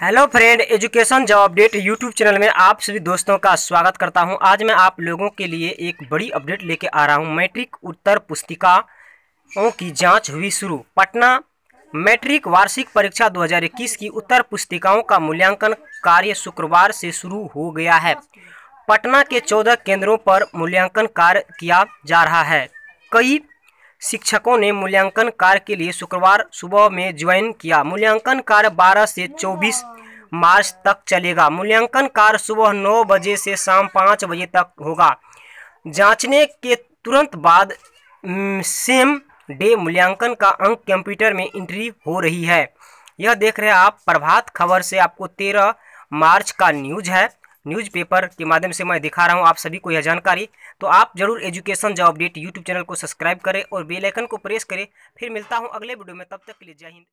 hello friend education job update YouTube channel में आप सभी दोस्तों का स्वागत करता हूं आज मैं आप लोगों के लिए एक बड़ी अपडेट लेके आ रहा हूं मैट्रिक उत्तर पुस्तिकाओं की जांच हुई शुरू पटना मैट्रिक वार्षिक परीक्षा 2021 की उत्तर पुस्तिकाओं का मूल्यांकन कार्य शुक्रवार से शुरू हो गया है पटना के चौदह केंद्रों पर मूल्यांकन कार्य किया जा रहा है कई शिक्षकों ने मूल्यांकन कार्य के लिए शुक्रवार सुबह में ज्वाइन किया मूल्यांकन कार्य 12 से 24 मार्च तक चलेगा मूल्यांकन कार्य सुबह 9 बजे से शाम 5 बजे तक होगा जांचने के तुरंत बाद सेम डे मूल्यांकन का अंक कंप्यूटर में एंट्री हो रही है यह देख रहे हैं आप प्रभात खबर से आपको 13 मार्च का न्यूज है न्यूज़पेपर के माध्यम से मैं दिखा रहा हूँ आप सभी को यह जानकारी तो आप जरूर education job update YouTube channel को सब्सक्राइब करें और बेलाइकन को प्रेस करें फिर मिलता हूँ अगले वीडियो में तब तक के लिए जय हिंद